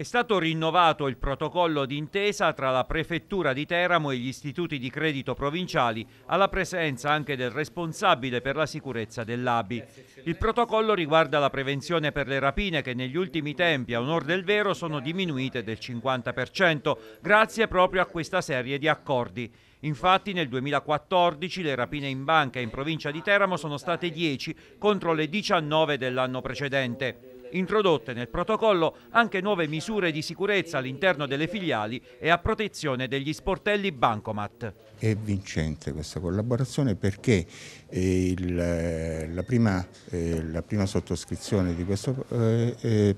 È stato rinnovato il protocollo d'intesa tra la Prefettura di Teramo e gli istituti di credito provinciali alla presenza anche del responsabile per la sicurezza dell'ABI. Il protocollo riguarda la prevenzione per le rapine che negli ultimi tempi, a onor del vero, sono diminuite del 50% grazie proprio a questa serie di accordi. Infatti nel 2014 le rapine in banca in provincia di Teramo sono state 10 contro le 19 dell'anno precedente introdotte nel protocollo anche nuove misure di sicurezza all'interno delle filiali e a protezione degli sportelli bancomat. È vincente questa collaborazione perché eh, il, eh, la, prima, eh, la, prima, sottoscrizione di questo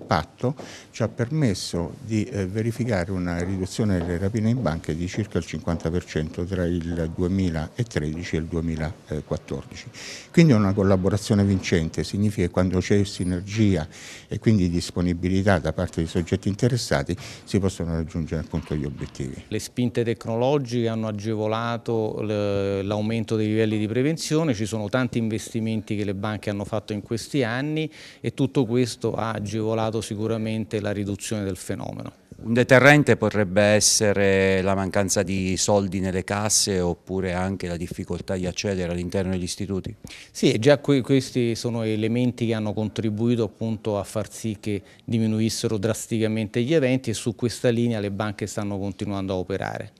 patto ci ha permesso di verificare una riduzione delle rapine in banca di circa il 50% tra il 2013 e il 2014. Quindi è una collaborazione vincente, significa che quando c'è sinergia e quindi disponibilità da parte dei soggetti interessati si possono raggiungere appunto gli obiettivi. Le spinte tecnologiche hanno agevolato l'aumento dei livelli di prevenzione, ci sono tanti investimenti che le banche hanno fatto in questi anni e tutto questo ha agevolato sicuramente la riduzione del fenomeno. Un deterrente potrebbe essere la mancanza di soldi nelle casse oppure anche la difficoltà di accedere all'interno degli istituti? Sì, già que questi sono elementi che hanno contribuito appunto a far sì che diminuissero drasticamente gli eventi e su questa linea le banche stanno continuando a operare.